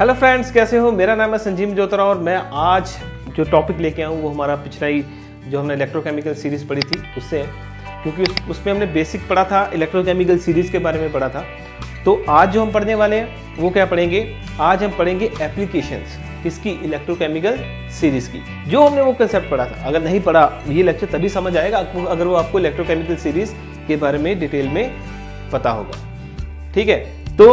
hello friends कैसे हो मेरा नाम है संजीव जोतरा और मैं आज जो टॉपिक लेके आऊँ वो हमारा पिछला ही जो हमने इलेक्ट्रोकेमिकल सीरीज़ पढ़ी थी उससे है क्योंकि उस, उसमें हमने बेसिक पढ़ा था इलेक्ट्रोकेमिकल सीरीज़ के बारे में पढ़ा था तो आज जो हम पढ़ने वाले हैं वो क्या पढ़ेंगे आज हम पढ़ेंगे एप्लीकेशंस किसकी इलेक्ट्रोकेमिकल सीरीज की जो हमने वो कंसेप्ट पढ़ा था अगर नहीं पढ़ा ये लेक्चर तभी समझ आएगा अगर वो आपको इलेक्ट्रोकेमिकल सीरीज के बारे में डिटेल में पता होगा ठीक है तो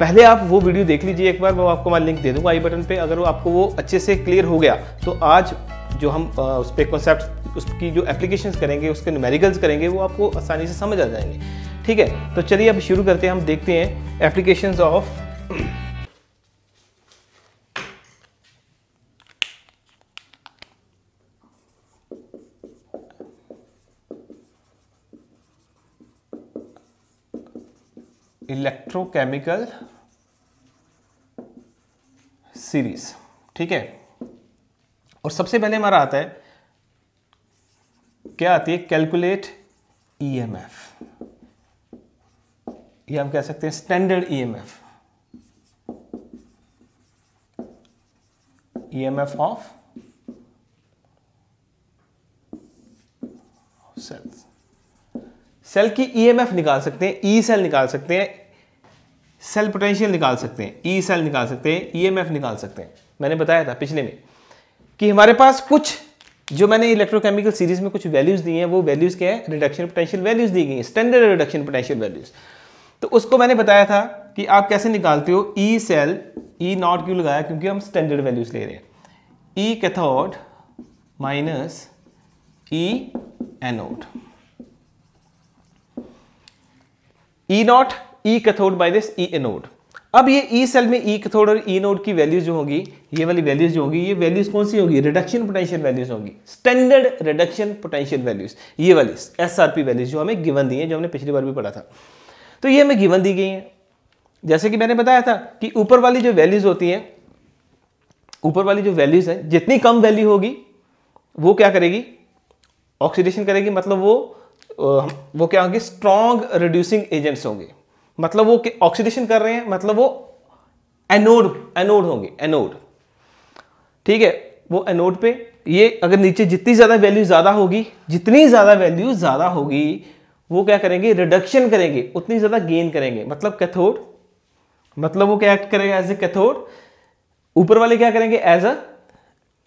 पहले आप वो वीडियो देख लीजिए एक बार मैं आपको मैं लिंक दे दूंगा आई बटन पे अगर वो आपको वो अच्छे से क्लियर हो गया तो आज जो हम उस पर कॉन्सेप्ट उसकी जो एप्लीकेशन करेंगे उसके न्यूमेरिकल्स करेंगे वो आपको आसानी से समझ आ जाएंगे ठीक है तो चलिए अब शुरू करते हैं हम देखते हैं एप्लीकेशन ऑफ इलेक्ट्रोकेमिकल सीरीज ठीक है और सबसे पहले हमारा आता है क्या आती है कैलकुलेट ईएमएफ e ये हम कह सकते हैं standard EMF EMF of cells cell की ईएमएफ e निकाल सकते हैं ई e सेल निकाल सकते हैं सेल पोटेंशियल निकाल सकते हैं ई e सेल निकाल सकते हैं ईएमएफ निकाल सकते हैं मैंने बताया था पिछले में कि हमारे पास कुछ जो मैंने इलेक्ट्रोकेमिकल सीरीज में कुछ वैल्यूज दी हैं वो वैल्यूज क्या है रिडक्शन पोटेंशियल वैल्यूज दी गई हैं स्टैंडर्ड रिडक्शन पोटेंशियल वैल्यूज तो उसको मैंने बताया था कि आप कैसे निकालते हो ई सेल ई नॉट क्यों लगाया क्योंकि हम स्टैंडर्ड वैल्यूज ले रहे हैं E cathode minus E anode E not E cathode by this E anode अब ये ई e सेल में ई e कैथोड और ई e नोड की वैल्यूज जो होगी ये वाली वैल्यूज जो होगी ये वैल्यूज कौन सी होगी रिडक्शन पोटेंशियल वैल्यूज होगी स्टैंडर्ड रिडक्शन पोटेंशियल वैल्यूज ये वाली एस आर पी वैल्यूज जो हमें गिवन दी है जो हमने पिछली बार भी पढ़ा था तो ये हमें गिवन दी गई है जैसे कि मैंने बताया था कि ऊपर वाली जो वैल्यूज होती है ऊपर वाली जो वैल्यूज है जितनी कम वैल्यू होगी वो क्या करेगी ऑक्सीडेशन करेगी मतलब वो वो क्या होंगे स्ट्रॉन्ग रिड्यूसिंग एजेंट्स होंगे मतलब वो ऑक्सीडेशन कर रहे हैं मतलब वो एनोड एनोड होंगे एनोड ठीक है वो एनोड पे ये अगर नीचे जितनी ज़्यादा वैल्यू ज़्यादा होगी जितनी ज़्यादा वैल्यू ज़्यादा होगी वो क्या करेंगे रिडक्शन करेंगे उतनी ज़्यादा गेन करेंगे मतलब कैथोड मतलब वो क्या एक्ट करेगा एज ए कैथोड ऊपर वाले क्या करेंगे as a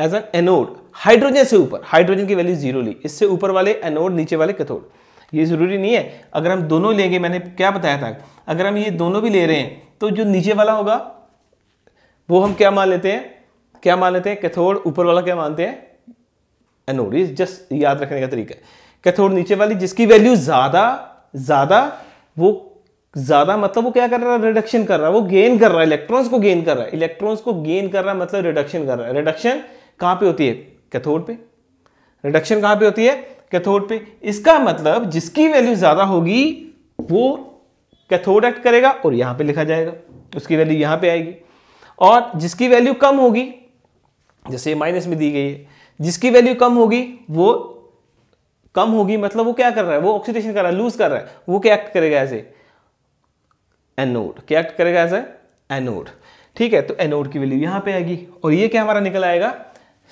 as an anode hydrogen से ऊपर हाइड्रोजन की वैल्यू जीरो ली इससे ऊपर वाले एनोड नीचे वाले कैथोड ये ज़रूरी नहीं है अगर हम दोनों लेंगे मैंने क्या बताया था अगर हम ये दोनों भी ले रहे हैं तो जो नीचे वाला होगा वो हम क्या मान लेते हैं क्या मान लेते हैं कैथोड ऊपर वाला क्या मानते हैं एनोड इज जस्ट याद रखने का तरीका है कैथोड नीचे वाली जिसकी वैल्यू ज़्यादा ज़्यादा वो ज़्यादा मतलब वो क्या कर रहा है रिडक्शन कर रहा है वो गेन कर रहा है इलेक्ट्रॉन्स को गेन कर रहा है इलेक्ट्रॉन्स को गेन कर रहा है मतलब रिडक्शन कर रहा है रिडक्शन कहाँ पे होती है कैथोड पे रिडक्शन कहाँ पे होती है कैथोड पे इसका मतलब जिसकी वैल्यू ज़्यादा होगी वो कैथोड एक्ट करेगा और यहां पे लिखा जाएगा उसकी वैल्यू यहां पे आएगी और जिसकी वैल्यू कम होगी जैसे माइनस में दी गई है जिसकी वैल्यू कम होगी वो कम होगी मतलब वो क्या कर रहा है वो ऑक्सीडेशन कर रहा है लूज कर रहा है वो क्या एक्ट करेगा ऐसे एनोड क्या एक्ट करेगा ऐसे एनोड ठीक है तो एनोड की वैल्यू यहां पे आएगी और ये क्या हमारा निकल आएगा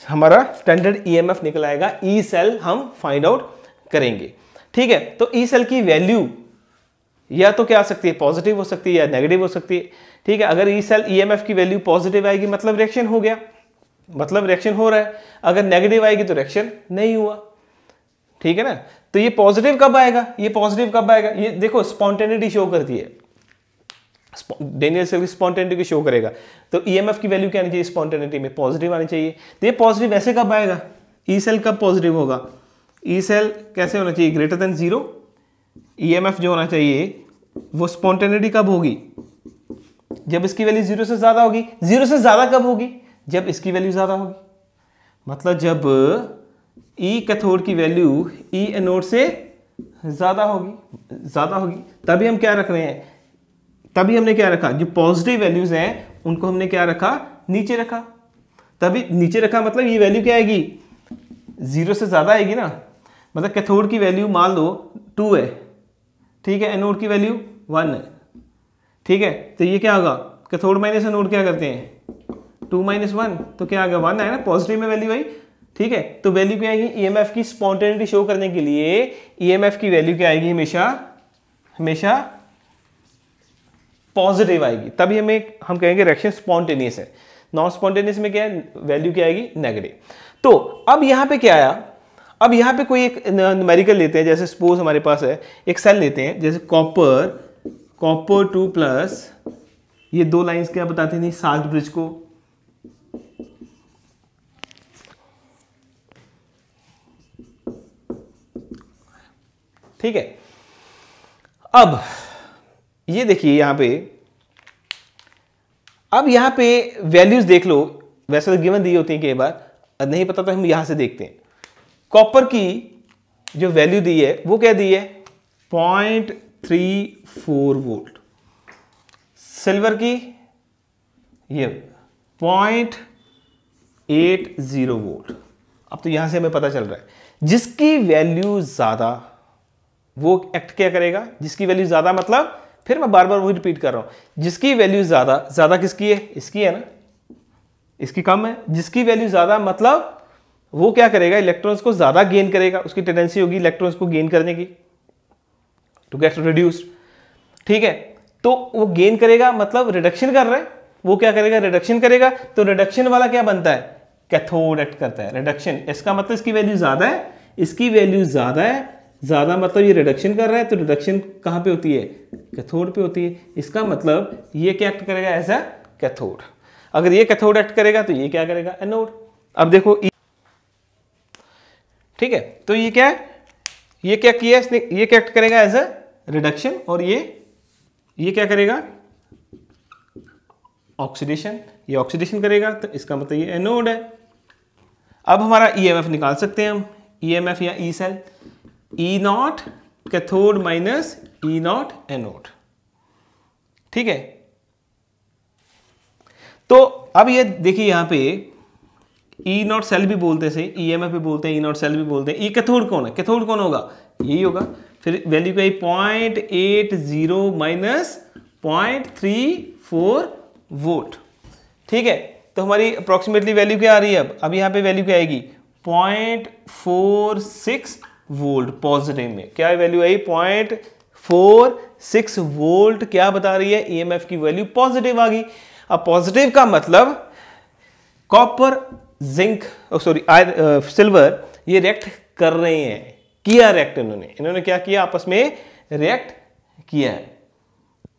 हमारा स्टैंडर्ड ईएमएफ e निकल आएगा ई e सेल हम फाइंड आउट करेंगे ठीक है तो ई e सेल की वैल्यू या तो क्या आ सकती है पॉजिटिव हो सकती है या नेगेटिव हो सकती है ठीक है अगर ई सेल ईएमएफ की वैल्यू पॉजिटिव आएगी मतलब रिएक्शन हो गया मतलब रिएक्शन हो रहा है अगर नेगेटिव आएगी तो रिएक्शन नहीं हुआ ठीक है ना तो ये पॉजिटिव कब आएगा ये पॉजिटिव कब आएगा ये देखो स्पॉन्टेनिटी शो करती है डेनियल सेल की स्पॉन्टेनिटी को शो करेगा तो ईएमएफ e की वैल्यू क्या आनी चाहिए स्पॉन्टेनिटी में पॉजिटिव आनी चाहिए तो ये पॉजिटिव ऐसे कब आएगा ई e सेल कब पॉजिटिव होगा ई e सेल कैसे होना चाहिए ग्रेटर देन जीरो ईएमएफ जो होना चाहिए वो स्पॉन्टेनिटी कब होगी जब इसकी वैल्यू जीरो से ज़्यादा होगी जीरो से ज़्यादा कब होगी जब इसकी वैल्यू ज़्यादा होगी मतलब जब ई कैथोड की वैल्यू ई एनोड से ज़्यादा होगी ज़्यादा होगी तभी हम क्या रख रहे हैं तभी हमने क्या रखा जो पॉजिटिव वैल्यूज हैं उनको हमने क्या रखा नीचे रखा तभी नीचे रखा मतलब ये वैल्यू क्या आएगी जीरो से ज़्यादा आएगी ना मतलब कैथोड की वैल्यू मान लो टू है ठीक है एनोड की वैल्यू वन है ठीक है तो ये क्या होगा कैथोड माइनस एनोड क्या करते हैं टू माइनस वन तो क्या आएगा वन है ना पॉजिटिव में वैल्यू आई ठीक है तो वैल्यू क्या आएगी ईएमएफ e की स्पॉन्टेनिटी शो करने के लिए ईएमएफ e की वैल्यू क्या आएगी हमेशा हमेशा पॉजिटिव आएगी तभी हमें हम कहेंगे रिएक्शन स्पॉन्टेनियस है नॉन स्पॉन्टेनियस में क्या है वैल्यू क्या आएगी नेगेटिव तो अब यहां पे क्या आया अब यहां पे कोई एक न्यूमेरिकल लेते हैं जैसे सपोज हमारे पास है एक सेल लेते हैं जैसे कॉपर कॉपर टू प्लस ये दो लाइंस क्या बताती थी साल्ट ब्रिज को ठीक है अब ये देखिए यहां पे अब यहां पे वैल्यूज देख लो वैसे तो गिवन दी होती है कई बार नहीं पता तो हम यहां से देखते हैं कॉपर की जो वैल्यू दी है वो क्या दी है point three four volt silver की ये पॉइंट एट जीरो वोल्ट अब तो यहां से हमें पता चल रहा है जिसकी वैल्यू ज्यादा वो एक्ट क्या करेगा जिसकी वैल्यू ज्यादा मतलब फिर मैं बार बार वही रिपीट कर रहा हूँ जिसकी वैल्यू ज़्यादा ज़्यादा किसकी है इसकी है ना इसकी कम है जिसकी वैल्यू ज़्यादा मतलब वो क्या करेगा इलेक्ट्रॉन्स को ज़्यादा गेन करेगा उसकी टेंडेंसी होगी इलेक्ट्रॉन्स को गेन करने की टू गेट रिड्यूस्ड ठीक है तो वो गेन करेगा मतलब रिडक्शन कर रहा है वो क्या करेगा रिडक्शन करेगा तो रिडक्शन वाला क्या बनता है कैथोड एक्ट करता है रिडक्शन इसका मतलब इसकी वैल्यू ज़्यादा है इसकी वैल्यू ज़्यादा है ज़्यादा मतलब ये रिडक्शन कर रहा है तो रिडक्शन कहाँ पे होती है कैथोड पे होती है इसका मतलब ये क्या एक्ट करेगा एज अ कैथोड अगर ये कैथोड एक्ट करेगा तो ये क्या करेगा एनोड अब देखो ठीक है तो ये क्या है ये क्या किया इसने ये क्या एक्ट करेगा एज अ रिडक्शन और ये ये क्या करेगा ऑक्सीडेशन ये ऑक्सीडेशन करेगा तो इसका मतलब ये एनोड है अब हमारा ई e निकाल सकते हैं हम ई e या E e cell E not cathode minus E not anode ठीक है तो अब ये देखिए यहां पे ई नॉट सेल भी बोलते हैं ई एम एफ भी बोलते हैं ई नॉट सेल भी बोलते हैं ई e कैथोड कौन है कैथोड कौन होगा यही होगा फिर वैल्यू क्या point eight zero minus point three four volt ठीक है तो हमारी अप्रोक्सीमेटली वैल्यू क्या आ रही है अब अब यहां पे वैल्यू क्या आएगी point four six volt positive में क्या वैल्यू आई पॉइंट फोर सिक्स वोल्ट क्या बता रही है ईएमएफ e की वैल्यू पॉजिटिव आ गई अब पॉजिटिव का मतलब कॉपर जिंक सॉरी सिल्वर ये रिएक्ट कर रहे हैं किया रिएक्ट इन्होंने इन्होंने क्या किया आपस में रिएक्ट किया है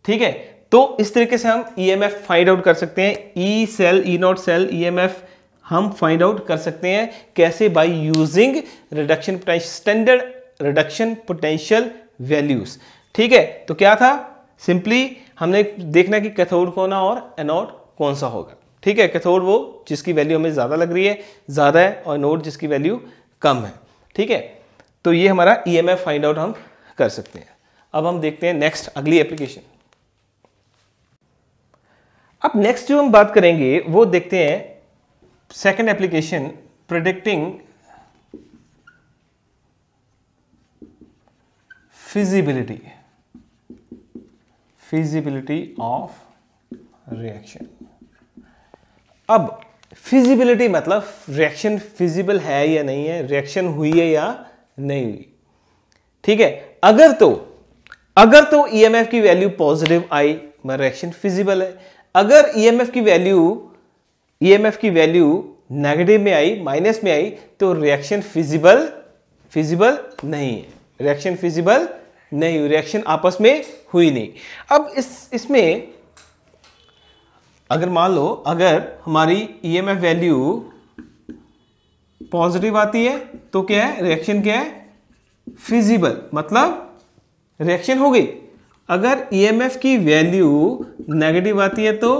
ठीक है तो इस तरीके से हम E M F find out कर सकते हैं E cell E not cell E M F हम फाइंड आउट कर सकते हैं कैसे by using reduction potential standard reduction potential values ठीक है तो क्या था सिंपली हमने देखना कि कैथोड कौन और एनोड कौन सा होगा ठीक है कैथोड वो जिसकी वैल्यू हमें ज़्यादा लग रही है ज़्यादा है और एनोड जिसकी वैल्यू कम है ठीक है तो ये हमारा ई एम फाइंड आउट हम कर सकते हैं अब हम देखते हैं नेक्स्ट अगली एप्लीकेशन अब नेक्स्ट जो हम बात करेंगे वो देखते हैं second application predicting feasibility feasibility of reaction अब फिजिबिलिटी मतलब रिएक्शन फिजिबल है या नहीं है रिएक्शन हुई है या नहीं हुई ठीक है अगर तो अगर तो ईएमएफ e की वैल्यू पॉजिटिव आई रिएक्शन मतलब फिजिबल है अगर ईएमएफ e की वैल्यू ईएमएफ e की वैल्यू नेगेटिव में आई माइनस में आई तो रिएक्शन फिजिबल फिजिबल नहीं है रिएक्शन फिजिबल नहीं हुई रिएक्शन आपस में हुई नहीं अब इस इसमें अगर मान लो अगर हमारी ईएमएफ वैल्यू पॉजिटिव आती है तो क्या है रिएक्शन क्या है फिजिबल मतलब रिएक्शन हो गई अगर ईएमएफ e की वैल्यू नेगेटिव आती है तो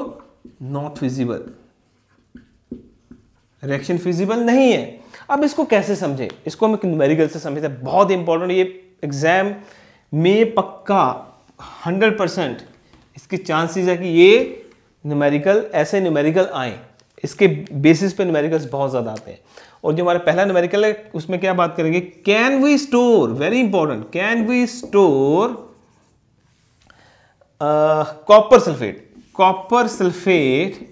नॉट फिजिबल रिएक्शन फिजिबल नहीं है अब इसको कैसे समझें इसको हम एक न्यूमेरिकल से समझते हैं बहुत इंपॉर्टेंट ये एग्ज़ाम में पक्का हंड्रेड परसेंट इसकी चांसेस है कि ये न्यूमेरिकल ऐसे न्यूमेरिकल आए इसके बेसिस पे न्यूमेरिकल्स बहुत ज़्यादा आते हैं और जो हमारा पहला न्यूमेरिकल है उसमें क्या बात करेंगे can we store very important can we store copper sulphate copper sulphate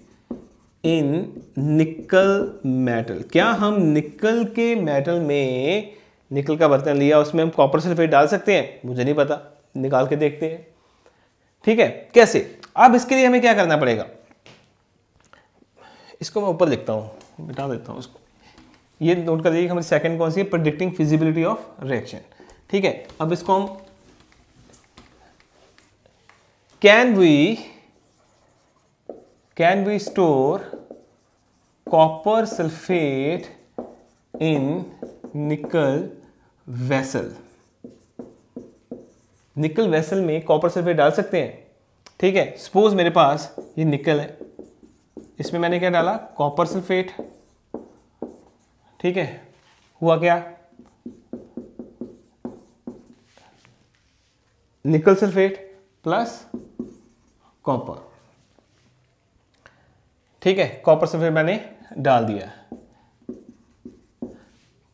in nickel metal क्या हम निकल के मेटल में निकल का बर्तन लिया उसमें हम कॉपर सल्फेट डाल सकते हैं मुझे नहीं पता निकाल के देखते हैं ठीक है कैसे अब इसके लिए हमें क्या करना पड़ेगा इसको मैं ऊपर लिखता हूँ बिठा देता हूँ उसको ये नोट कर लीजिए हमारी सेकंड कौन सी है प्रडिक्टिंग फिजिबिलिटी ऑफ रिएक्शन ठीक है अब इसको हम can we can we store copper sulphate in nickel vessel निकल वेसल में कॉपर सल्फेट डाल सकते हैं ठीक है सपोज मेरे पास ये निकल है इसमें मैंने क्या डाला कॉपर सल्फेट ठीक है हुआ क्या निकल सल्फेट प्लस कॉपर ठीक है कॉपर सल्फेट मैंने डाल दिया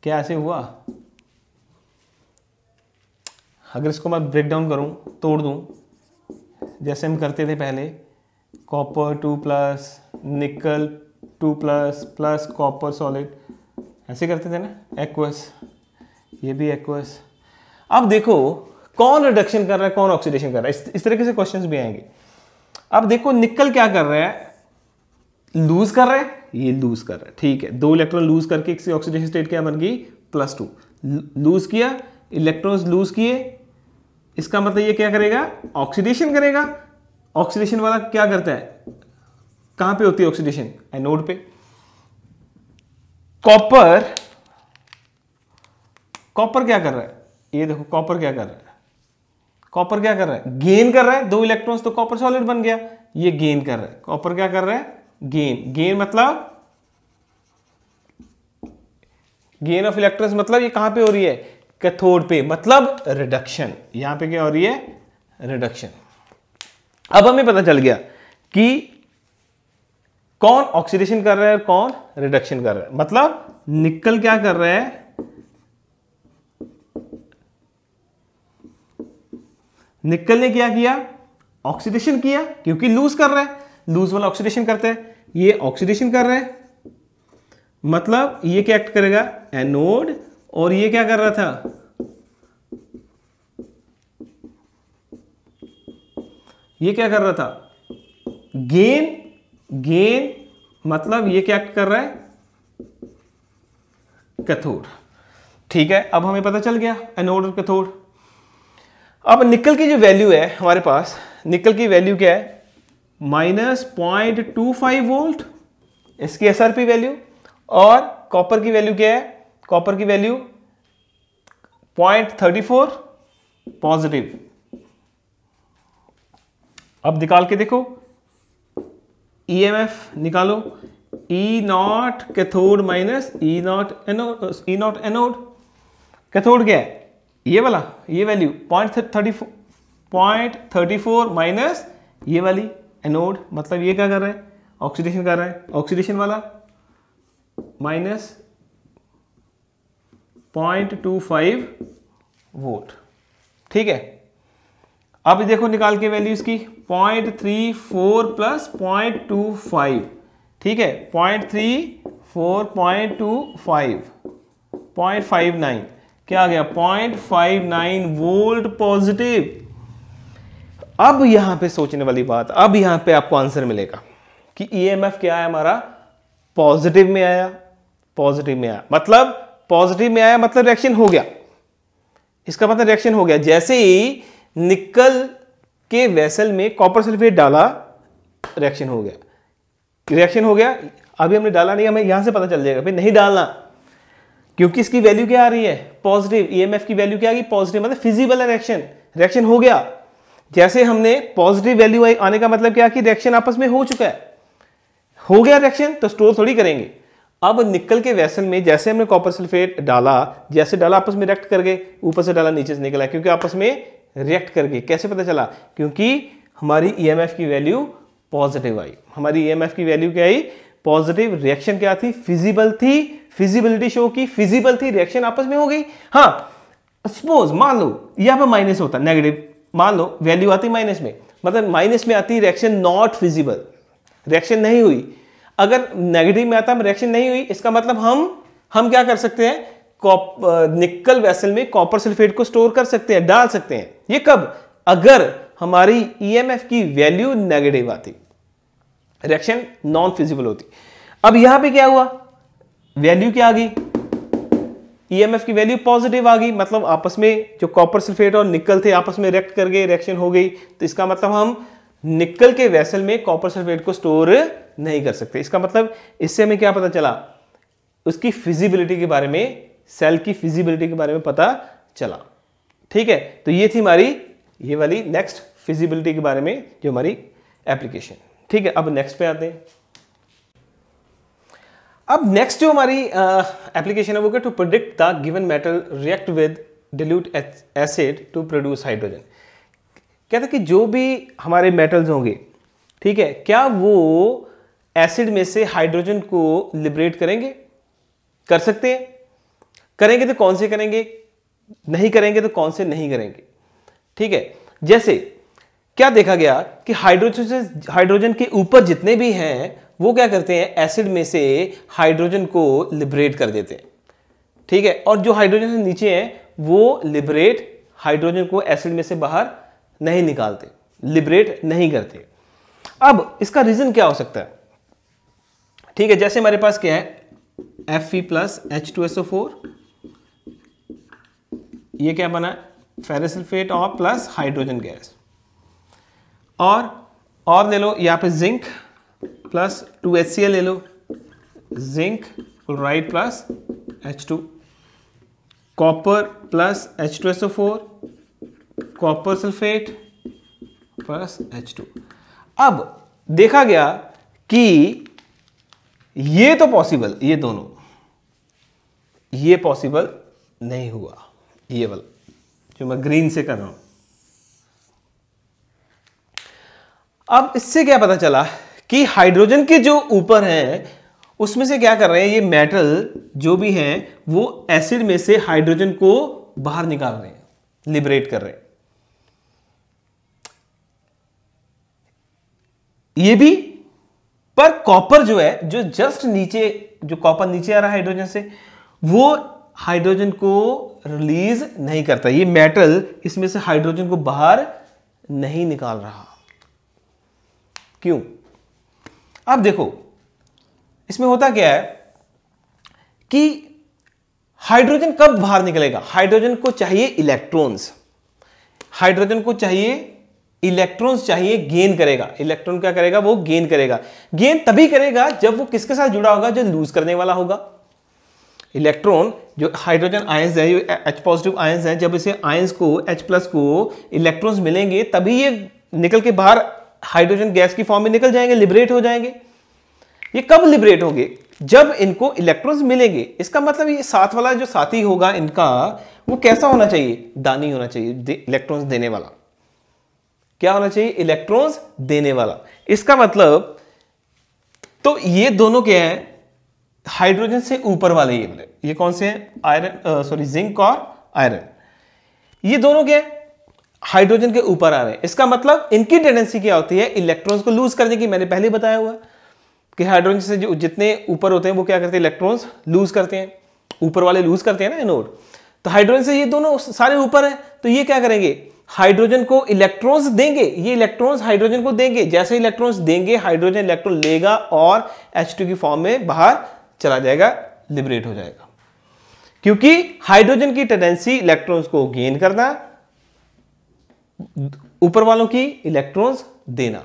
क्या ऐसे हुआ अगर इसको मैं ब्रेक डाउन करूं तोड़ दूं जैसे हम करते थे पहले copper two plus nickel two plus plus copper solid ऐसे करते थे ना एक्वस ये भी एक्वस अब देखो कौन रिडक्शन कर रहा है कौन ऑक्सीडेशन कर रहा है इस, इस तरीके से क्वेश्चंस भी आएंगे अब देखो निकल क्या कर रहा है लूज कर रहे हैं ये लूज कर रहे हैं ठीक है दो इलेक्ट्रॉन लूज करके इसकी ऑक्सीडेशन स्टेट क्या बन गई प्लस टू लूज किया इलेक्ट्रॉन्स लूज किए इसका मतलब ये क्या करेगा ऑक्सीडेशन करेगा ऑक्सीडेशन वाला क्या करता है कहां पे होती है ऑक्सीडेशन एनोड पे कॉपर कॉपर क्या कर रहा है ये देखो कॉपर क्या कर रहा है कॉपर क्या कर रहा है गेन कर रहा है दो इलेक्ट्रॉन्स तो कॉपर सॉलिड बन गया ये गेन कर रहा है कॉपर क्या कर रहा है गेन गेन मतलब गेन ऑफ इलेक्ट्रॉन मतलब ये कहां पे हो रही है कैथोड पे मतलब रिडक्शन यहां पे क्या हो रही है रिडक्शन अब हमें पता चल गया कि कौन ऑक्सीडेशन कर रहा है और कौन रिडक्शन कर रहा है मतलब निकल क्या कर रहा है निकल ने क्या किया ऑक्सीडेशन किया क्योंकि लूज कर रहा है लूज वाला ऑक्सीडेशन करते हैं ये ऑक्सीडेशन कर रहा है मतलब ये क्या एक्ट करेगा एनोड और ये क्या कर रहा था ये क्या कर रहा था गेन गेन मतलब ये क्या एक्ट कर रहा है कैथोड ठीक है अब हमें पता चल गया एनोड और कैथोड अब निकल की जो वैल्यू है हमारे पास निकल की वैल्यू क्या है minus point two five volt इसकी एस वैल्यू और कॉपर की वैल्यू क्या है कॉपर की value point thirty four positive अब निकाल के देखो ईएमएफ e निकालो E e naught cathode minus E e naught anode E not anode cathode क्या है ये वाला ये value point thirty four point thirty four minus ये वाली एनोड मतलब ये क्या कर रहा है ऑक्सीडेशन कर रहा है ऑक्सीडेशन वाला minus point two five volt ठीक है अब देखो निकाल के वैल्यूज की point three four plus point two five ठीक है point three four point two five point five nine क्या आ गया point five nine volt positive अब यहां पे सोचने वाली बात अब यहां पे आपको आंसर मिलेगा कि ईएमएफ e क्या है हमारा पॉजिटिव में आया पॉजिटिव में आया मतलब पॉजिटिव में आया मतलब रिएक्शन हो गया इसका मतलब रिएक्शन हो गया जैसे ही निकल के वेसल में कॉपर सल्फेट डाला रिएक्शन हो गया रिएक्शन हो गया अभी हमने डाला नहीं हमें यहां से पता चल जाएगा भाई नहीं डालना क्योंकि इसकी वैल्यू क्या आ रही है पॉजिटिव ईएमएफ e की वैल्यू क्या आ गई पॉजिटिव मतलब फिजिबल रिएक्शन रिएक्शन हो गया जैसे हमने पॉजिटिव वैल्यू आई आने का मतलब क्या कि रिएक्शन आपस में हो चुका है हो गया रिएक्शन तो स्टोर थोड़ी करेंगे अब निकल के वैसल में जैसे हमने कॉपर सल्फेट डाला जैसे डाला आपस में रिएक्ट कर गए ऊपर से डाला नीचे से निकला क्योंकि आपस में रिएक्ट कर गए कैसे पता चला क्योंकि हमारी ई e की वैल्यू पॉजिटिव आई हमारी ई e की वैल्यू क्या आई पॉजिटिव रिएक्शन क्या थी फिजिबल थी फिजिबिलिटी शो की फिजिबल थी रिएक्शन आपस में हो गई हाँ सपोज मान लो यहां पर माइनस होता नेगेटिव मान लो वैल्यू आती माइनस में मतलब माइनस में आती रिएक्शन नॉट फिजिबल रिएक्शन नहीं हुई अगर नेगेटिव में आता रिएक्शन नहीं हुई इसका मतलब हम हम क्या कर सकते हैं निकल वैसल में कॉपर सल्फेट को स्टोर कर सकते हैं डाल सकते हैं ये कब अगर हमारी ईएमएफ e की वैल्यू नेगेटिव आती रिएक्शन नॉन फिजिबल होती अब यहां पे क्या हुआ वैल्यू क्या आ गई ईएमएफ e की वैल्यू पॉजिटिव आ गई मतलब आपस में जो कॉपर सल्फेट और निकल थे आपस में रिएक्ट कर गए रिएक्शन हो गई तो इसका मतलब हम निकल के वैसल में कॉपर सल्फेट को स्टोर नहीं कर सकते इसका मतलब इससे हमें क्या पता चला उसकी फिजिबिलिटी के बारे में सेल की फिजिबिलिटी के बारे में पता चला ठीक है तो ये थी हमारी ये वाली नेक्स्ट फिजिबिलिटी के बारे में जो हमारी एप्लीकेशन ठीक है अब नेक्स्ट पे आते हैं अब नेक्स्ट जो हमारी एप्लीकेशन है वो क्या to predict the given metal react with dilute acid to produce hydrogen कहते कि जो भी हमारे मेटल्स होंगे ठीक है क्या वो एसिड में से हाइड्रोजन को लिबरेट करेंगे कर सकते हैं करेंगे तो कौन से करेंगे नहीं करेंगे तो कौन से नहीं करेंगे ठीक है जैसे क्या देखा गया कि हाइड्रोजन हाइड्रोजन के ऊपर जितने भी हैं वो क्या करते हैं एसिड में से हाइड्रोजन को लिबरेट कर देते हैं ठीक है और जो हाइड्रोजन से नीचे हैं वो लिबरेट हाइड्रोजन को एसिड में से बाहर नहीं निकालते लिबरेट नहीं करते अब इसका रीज़न क्या हो सकता है ठीक है जैसे हमारे पास क्या है F E plus H two S O four ये क्या बना फेरेसल्फेट और प्लस हाइड्रोजन गैस और और ले लो यहां पे zinc plus two H C ले लो zinc chloride plus H two copper plus H two S O four copper sulphate plus H two अब देखा गया कि ये तो पॉसिबल ये दोनों ये पॉसिबल नहीं हुआ ये वाला जो मैं ग्रीन से कर रहा हूं अब इससे क्या पता चला कि हाइड्रोजन के जो ऊपर है उसमें से क्या कर रहे हैं ये मेटल जो भी हैं वो एसिड में से हाइड्रोजन को बाहर निकाल रहे हैं लिबरेट कर रहे हैं ये भी पर कॉपर जो है जो जस्ट नीचे जो कॉपर नीचे आ रहा है हाइड्रोजन से वो हाइड्रोजन को रिलीज नहीं करता ये मेटल इसमें से हाइड्रोजन को बाहर नहीं निकाल रहा क्यों अब देखो इसमें होता क्या है कि हाइड्रोजन कब बाहर निकलेगा हाइड्रोजन को चाहिए इलेक्ट्रॉन्स हाइड्रोजन को चाहिए इलेक्ट्रॉन्स चाहिए गेन करेगा इलेक्ट्रॉन क्या करेगा वो गेन करेगा गेन तभी करेगा जब वो किसके साथ जुड़ा होगा जो लूज करने वाला होगा इलेक्ट्रॉन जो हाइड्रोजन आयंस है जो एच पॉजिटिव आयंस है जब इसे आयंस को एच प्लस को इलेक्ट्रॉन्स मिलेंगे तभी ये निकल के बाहर हाइड्रोजन गैस की फॉर्म में निकल जाएंगे लिबरेट हो जाएंगे ये कब लिबरेट होंगे जब इनको इलेक्ट्रॉन्स मिलेंगे इसका मतलब ये साथ वाला जो साथी होगा इनका वो कैसा होना चाहिए दानी होना चाहिए दे, इलेक्ट्रॉन्स देने वाला क्या होना चाहिए इलेक्ट्रॉन्स देने वाला इसका मतलब तो ये दोनों क्या है हाइड्रोजन से ऊपर वाले ये ये कौन से हैं आयरन सॉरी जिंक और आयरन ये दोनों क्या है हाइड्रोजन के ऊपर आ रहे हैं इसका मतलब इनकी टेंडेंसी क्या होती है इलेक्ट्रॉन्स को लूज करने की मैंने पहले बताया हुआ कि हाइड्रोजन से जो जितने ऊपर होते हैं वो क्या करते हैं इलेक्ट्रॉन्स लूज करते हैं ऊपर वाले लूज करते हैं ना एनोड तो हाइड्रोजन से ये दोनों सारे ऊपर है तो ये क्या करेंगे हाइड्रोजन को इलेक्ट्रॉन्स देंगे ये इलेक्ट्रॉन्स हाइड्रोजन को देंगे जैसे इलेक्ट्रॉन्स देंगे हाइड्रोजन इलेक्ट्रॉन लेगा और एच की फॉर्म में बाहर चला जाएगा लिबरेट हो जाएगा क्योंकि हाइड्रोजन की टेंडेंसी इलेक्ट्रॉन्स को गेन करना ऊपर वालों की इलेक्ट्रॉन्स देना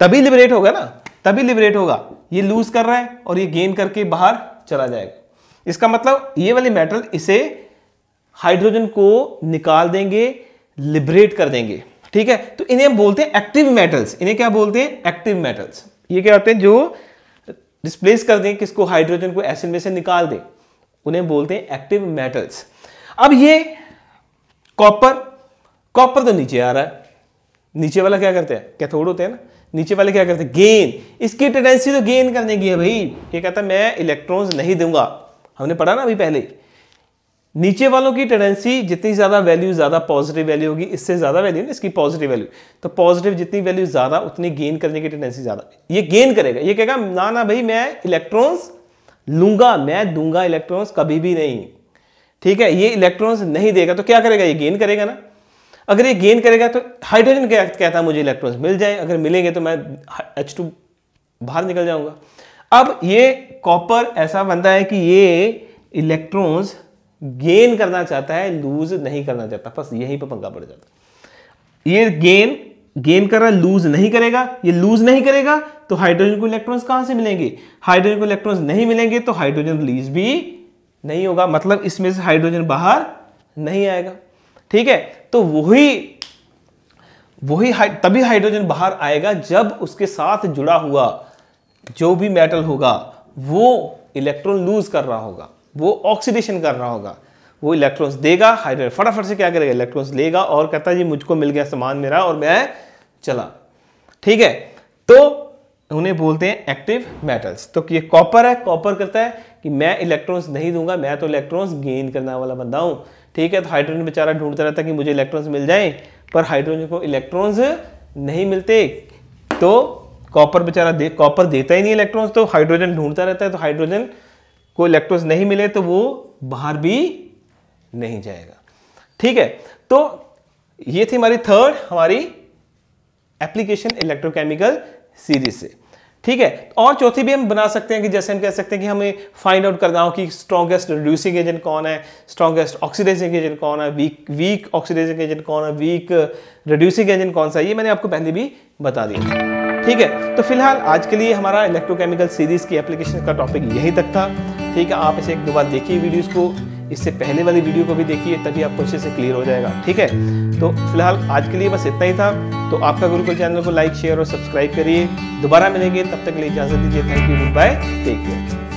तभी लिबरेट होगा ना तभी लिबरेट होगा ये लूज कर रहा है और ये गेन करके बाहर चला जाएगा इसका मतलब ये वाले मेटल इसे हाइड्रोजन को निकाल देंगे लिबरेट कर देंगे ठीक है तो इन्हें हम बोलते हैं एक्टिव मेटल्स इन्हें क्या बोलते हैं एक्टिव मेटल्स ये क्या होते हैं जो डिस्प्लेस कर दें किसको हाइड्रोजन को एसिड में से निकाल दें उन्हें बोलते हैं एक्टिव मेटल्स अब ये कॉपर कॉपर तो नीचे आ रहा है नीचे वाला क्या करते हैं कैथोड होते हैं ना नीचे वाले क्या करते हैं गेन इसकी टेंडेंसी तो गेन करने की है भाई ये कहता है मैं इलेक्ट्रॉन्स नहीं दूंगा हमने पढ़ा ना अभी पहले नीचे वालों की टेंडेंसी जितनी ज़्यादा वैल्यू ज़्यादा पॉजिटिव वैल्यू होगी इससे ज़्यादा वैल्यू ना इसकी पॉजिटिव वैल्यू तो पॉजिटिव जितनी वैल्यू ज़्यादा उतनी गेन करने की टेंडेंसी ज़्यादा ये गेन करेगा ये कहेगा ना ना भाई मैं इलेक्ट्रॉन्स लूंगा मैं दूंगा इलेक्ट्रॉन्स कभी भी नहीं ठीक है ये इलेक्ट्रॉन्स नहीं देगा तो क्या करेगा ये गेन करेगा ना अगर ये गेन करेगा तो हाइड्रोजन क्या कहता है मुझे इलेक्ट्रॉन्स मिल जाए अगर मिलेंगे तो मैं एच टू बाहर निकल जाऊंगा अब ये कॉपर ऐसा बनता है कि ये इलेक्ट्रॉन्स गेन करना चाहता है लूज नहीं करना चाहता बस यहीं पर पंगा पड़ जाता ये गेन गेन कर रहा लूज नहीं करेगा ये लूज नहीं करेगा तो हाइड्रोजन को इलेक्ट्रॉन्स कहां से मिलेंगे हाइड्रोजन को इलेक्ट्रॉन्स नहीं मिलेंगे तो हाइड्रोजन रिलीज भी नहीं होगा मतलब इसमें से हाइड्रोजन बाहर नहीं आएगा ठीक है तो वही वही हाई, तभी हाइड्रोजन बाहर आएगा जब उसके साथ जुड़ा हुआ जो भी मेटल होगा वो इलेक्ट्रॉन लूज कर रहा होगा वो ऑक्सीडेशन कर रहा होगा वो इलेक्ट्रॉन्स देगा हाइड्रोजन फटाफट से क्या करेगा इलेक्ट्रॉन्स लेगा और कहता जी मुझको मिल गया सामान मेरा और मैं चला ठीक है तो उन्हें बोलते हैं एक्टिव मेटल्स तो ये कॉपर है कॉपर करता है कि मैं इलेक्ट्रॉन्स नहीं दूंगा मैं तो इलेक्ट्रॉन्स गेन करने वाला बंदा हूं ठीक है तो हाइड्रोजन बेचारा ढूंढता रहता कि मुझे इलेक्ट्रॉन्स मिल जाएं पर हाइड्रोजन को इलेक्ट्रॉन्स नहीं मिलते तो कॉपर बेचारा दे कॉपर देता ही नहीं इलेक्ट्रॉन्स तो हाइड्रोजन ढूंढता रहता है तो हाइड्रोजन को इलेक्ट्रॉन्स नहीं मिले तो वो बाहर भी नहीं जाएगा ठीक है तो ये थी हमारी थर्ड हमारी एप्लीकेशन इलेक्ट्रोकेमिकल सीरीज से ठीक है और चौथी भी हम बना सकते हैं कि जैसे हम कह सकते हैं कि हमें फाइंड आउट करना हो कि स्ट्रॉगेस्ट रिड्यूसिंग एजेंट कौन है स्ट्रॉगेस्ट ऑक्सीडाइजिंग एजेंट कौन है वीक वीक ऑक्सीडाइजिंग एजेंट कौन है वीक रिड्यूसिंग एजेंट कौन सा ये मैंने आपको पहले भी बता दिया ठीक है तो फिलहाल आज के लिए हमारा इलेक्ट्रोकेमिकल सीरीज की एप्लीकेशन का टॉपिक यही तक था ठीक है आप इसे एक दो बार देखिए वीडियोज़ को इससे पहले वाली वीडियो को भी देखिए तभी आपको अच्छे से क्लियर हो जाएगा ठीक है तो फिलहाल आज के लिए बस इतना ही था तो आपका गुरुकुल चैनल को लाइक शेयर और सब्सक्राइब करिए दोबारा मिलेंगे तब तक के लिए इजाजत दीजिए thank you goodbye take care